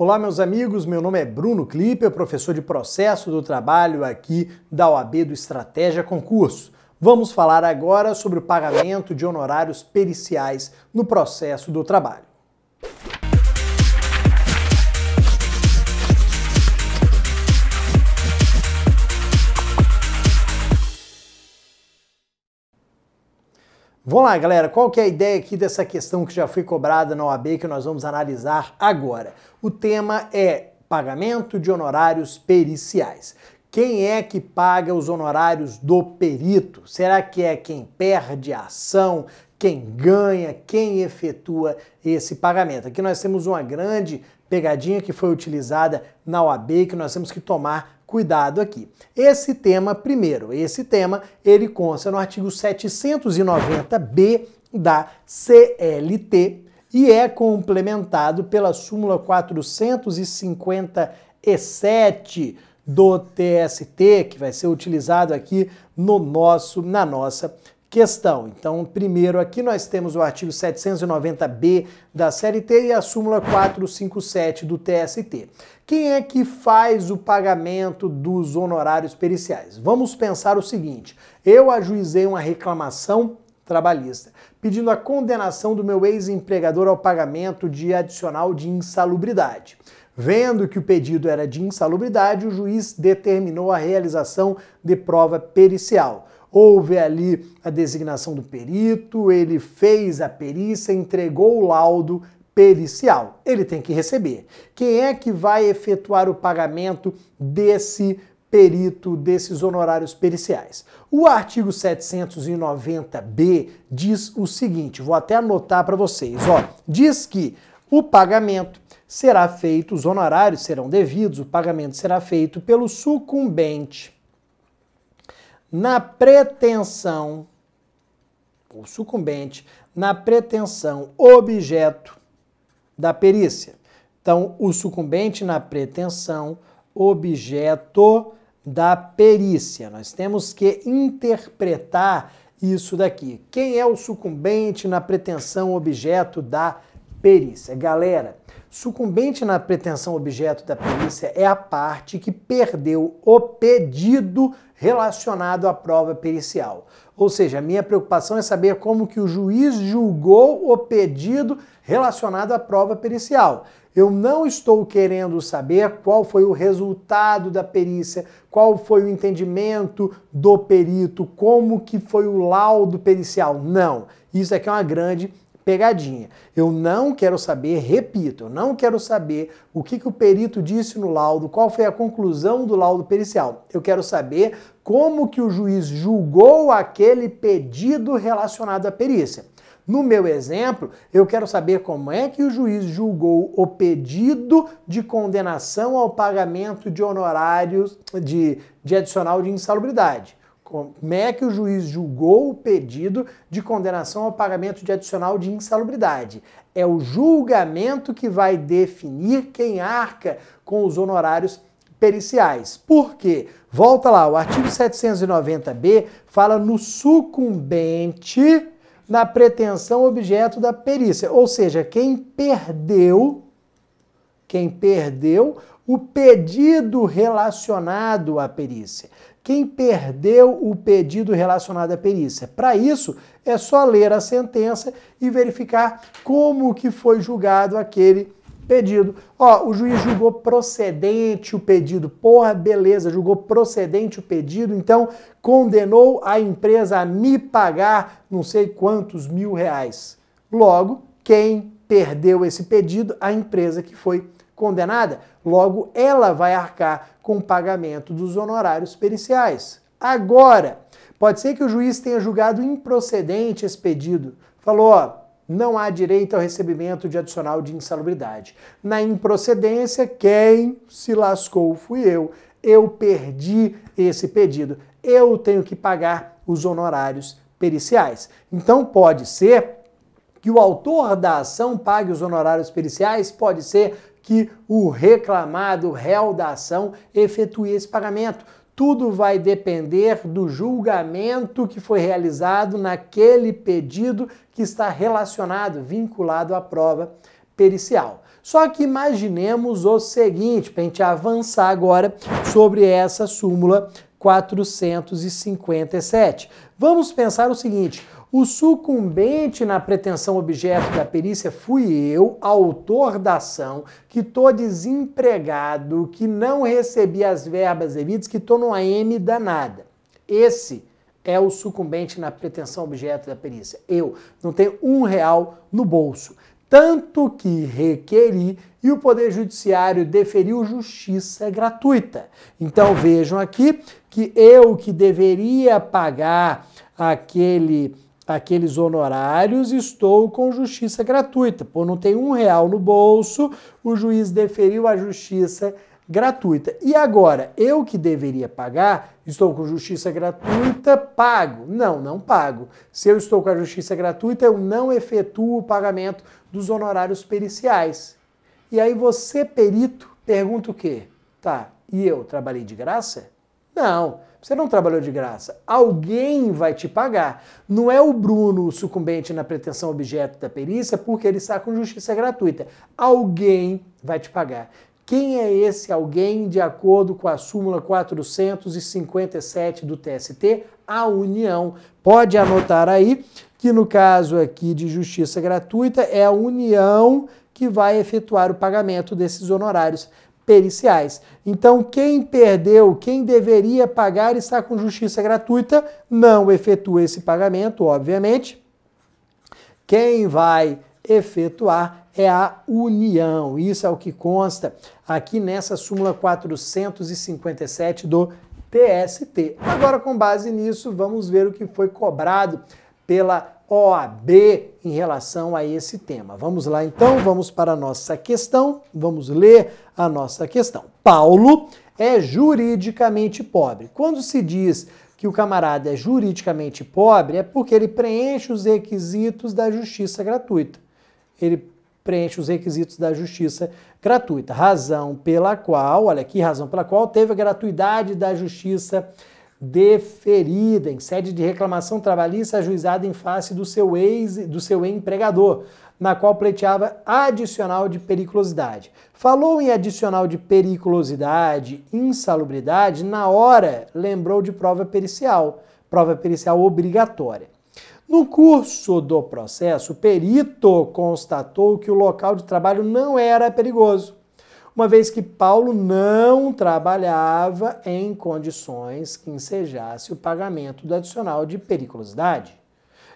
Olá, meus amigos. Meu nome é Bruno sou professor de processo do trabalho aqui da OAB do Estratégia Concurso. Vamos falar agora sobre o pagamento de honorários periciais no processo do trabalho. Vamos lá, galera, qual que é a ideia aqui dessa questão que já foi cobrada na OAB que nós vamos analisar agora? O tema é pagamento de honorários periciais. Quem é que paga os honorários do perito? Será que é quem perde a ação? Quem ganha? Quem efetua esse pagamento? Aqui nós temos uma grande pegadinha que foi utilizada na OAB que nós temos que tomar cuidado aqui. Esse tema, primeiro, esse tema, ele consta no artigo 790B da CLT e é complementado pela súmula 457 do TST, que vai ser utilizado aqui no nosso na nossa questão. Então, primeiro aqui nós temos o artigo 790B da CLT e a súmula 457 do TST. Quem é que faz o pagamento dos honorários periciais? Vamos pensar o seguinte: eu ajuizei uma reclamação trabalhista, pedindo a condenação do meu ex-empregador ao pagamento de adicional de insalubridade. Vendo que o pedido era de insalubridade, o juiz determinou a realização de prova pericial houve ali a designação do perito, ele fez a perícia, entregou o laudo pericial. Ele tem que receber. Quem é que vai efetuar o pagamento desse perito desses honorários periciais. O artigo 790B diz o seguinte, vou até anotar para vocês, ó, diz que o pagamento será feito, os honorários serão devidos, o pagamento será feito pelo sucumbente na pretensão, o sucumbente, na pretensão objeto da perícia. Então, o sucumbente na pretensão objeto da perícia. Nós temos que interpretar isso daqui. Quem é o sucumbente na pretensão objeto da perícia? perícia. Galera, sucumbente na pretensão objeto da perícia é a parte que perdeu o pedido relacionado à prova pericial. Ou seja, a minha preocupação é saber como que o juiz julgou o pedido relacionado à prova pericial. Eu não estou querendo saber qual foi o resultado da perícia, qual foi o entendimento do perito, como que foi o laudo pericial. Não, isso aqui é uma grande pegadinha. Eu não quero saber, repito, eu não quero saber o que, que o perito disse no laudo, qual foi a conclusão do laudo pericial. Eu quero saber como que o juiz julgou aquele pedido relacionado à perícia. No meu exemplo, eu quero saber como é que o juiz julgou o pedido de condenação ao pagamento de honorários de, de adicional de insalubridade. Como é que o juiz julgou o pedido de condenação ao pagamento de adicional de insalubridade? É o julgamento que vai definir quem arca com os honorários periciais. Por quê? Volta lá, o artigo 790b fala no sucumbente na pretensão objeto da perícia, ou seja, quem perdeu quem perdeu o pedido relacionado à perícia quem perdeu o pedido relacionado à perícia. Para isso, é só ler a sentença e verificar como que foi julgado aquele pedido. Ó, o juiz julgou procedente o pedido. Porra, beleza, julgou procedente o pedido, então condenou a empresa a me pagar não sei quantos mil reais. Logo, quem perdeu esse pedido? A empresa que foi condenada, logo ela vai arcar com o pagamento dos honorários periciais. Agora, pode ser que o juiz tenha julgado improcedente esse pedido. Falou, ó, não há direito ao recebimento de adicional de insalubridade. Na improcedência, quem se lascou fui eu. Eu perdi esse pedido. Eu tenho que pagar os honorários periciais. Então pode ser que o autor da ação pague os honorários periciais, pode ser que o reclamado réu da ação efetue esse pagamento. Tudo vai depender do julgamento que foi realizado naquele pedido que está relacionado, vinculado à prova pericial. Só que imaginemos o seguinte, para a gente avançar agora sobre essa súmula 457. Vamos pensar o seguinte: o sucumbente na pretensão objeto da perícia fui eu, autor da ação, que estou desempregado, que não recebi as verbas devidas, que estou no AM danada. Esse é o sucumbente na pretensão objeto da perícia. Eu não tenho um real no bolso. Tanto que requeri e o Poder Judiciário deferiu justiça gratuita. Então vejam aqui que eu que deveria pagar aquele aqueles honorários, estou com justiça gratuita. Pô, não tem um real no bolso, o juiz deferiu a justiça gratuita. E agora, eu que deveria pagar, estou com justiça gratuita, pago. Não, não pago. Se eu estou com a justiça gratuita, eu não efetuo o pagamento dos honorários periciais. E aí você, perito, pergunta o quê? Tá, e eu trabalhei de graça? Não. Você não trabalhou de graça. Alguém vai te pagar. Não é o Bruno o sucumbente na pretensão objeto da perícia porque ele está com justiça gratuita. Alguém vai te pagar. Quem é esse alguém de acordo com a súmula 457 do TST? A União. Pode anotar aí que no caso aqui de justiça gratuita é a União que vai efetuar o pagamento desses honorários periciais. Então, quem perdeu, quem deveria pagar está com justiça gratuita, não efetua esse pagamento, obviamente. Quem vai efetuar é a União. Isso é o que consta aqui nessa súmula 457 do TST. Agora, com base nisso, vamos ver o que foi cobrado pela OAB em relação a esse tema. Vamos lá então, vamos para a nossa questão, vamos ler a nossa questão. Paulo é juridicamente pobre. Quando se diz que o camarada é juridicamente pobre, é porque ele preenche os requisitos da justiça gratuita. Ele preenche os requisitos da justiça gratuita, razão pela qual, olha aqui, razão pela qual teve a gratuidade da justiça gratuita deferida em sede de reclamação trabalhista ajuizada em face do seu ex do seu empregador, na qual pleiteava adicional de periculosidade. Falou em adicional de periculosidade, insalubridade, na hora lembrou de prova pericial, prova pericial obrigatória. No curso do processo, o perito constatou que o local de trabalho não era perigoso uma vez que Paulo não trabalhava em condições que ensejasse o pagamento do adicional de periculosidade.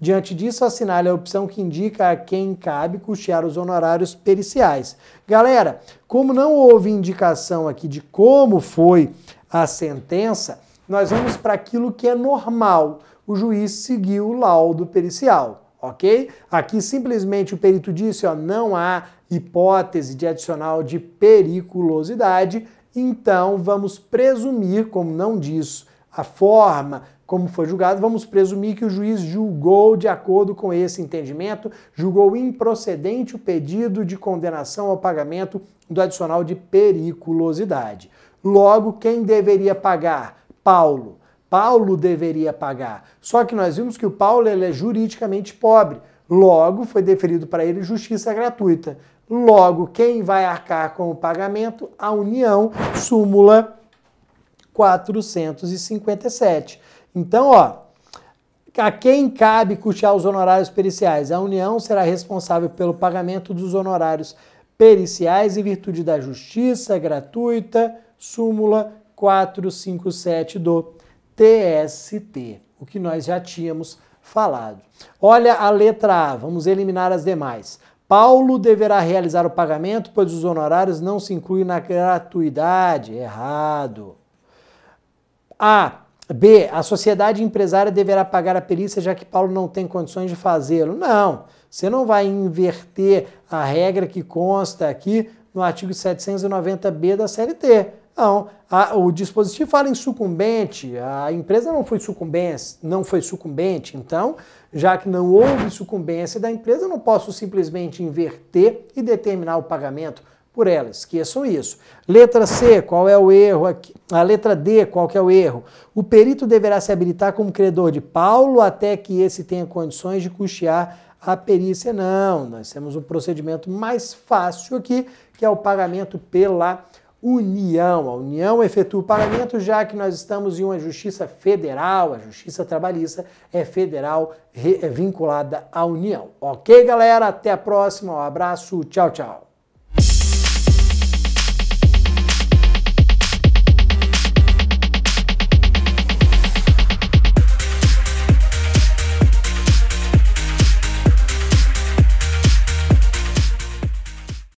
Diante disso, assinale a opção que indica a quem cabe custear os honorários periciais. Galera, como não houve indicação aqui de como foi a sentença, nós vamos para aquilo que é normal. O juiz seguiu o laudo pericial ok? Aqui simplesmente o perito disse, ó, não há hipótese de adicional de periculosidade, então vamos presumir, como não diz a forma como foi julgado, vamos presumir que o juiz julgou de acordo com esse entendimento, julgou improcedente o pedido de condenação ao pagamento do adicional de periculosidade. Logo, quem deveria pagar? Paulo. Paulo deveria pagar. Só que nós vimos que o Paulo ele é juridicamente pobre. Logo, foi deferido para ele justiça gratuita. Logo, quem vai arcar com o pagamento? A União, súmula 457. Então, ó, a quem cabe custear os honorários periciais? A União será responsável pelo pagamento dos honorários periciais em virtude da justiça gratuita, súmula 457 do TST, o que nós já tínhamos falado. Olha a letra A, vamos eliminar as demais. Paulo deverá realizar o pagamento, pois os honorários não se incluem na gratuidade. Errado. A. B. A sociedade empresária deverá pagar a perícia, já que Paulo não tem condições de fazê-lo. Não, você não vai inverter a regra que consta aqui no artigo 790B da CLT. Não, a, o dispositivo fala em sucumbente, a empresa não foi sucumbente, não foi sucumbente, então, já que não houve sucumbência da empresa, não posso simplesmente inverter e determinar o pagamento por ela. Esqueçam isso. Letra C, qual é o erro aqui? A letra D, qual que é o erro? O perito deverá se habilitar como credor de Paulo até que esse tenha condições de custear a perícia. Não, nós temos um procedimento mais fácil aqui, que é o pagamento pela união. A união efetua o pagamento, já que nós estamos em uma justiça federal, a justiça trabalhista é federal é vinculada à união. Ok, galera? Até a próxima, um abraço, tchau, tchau.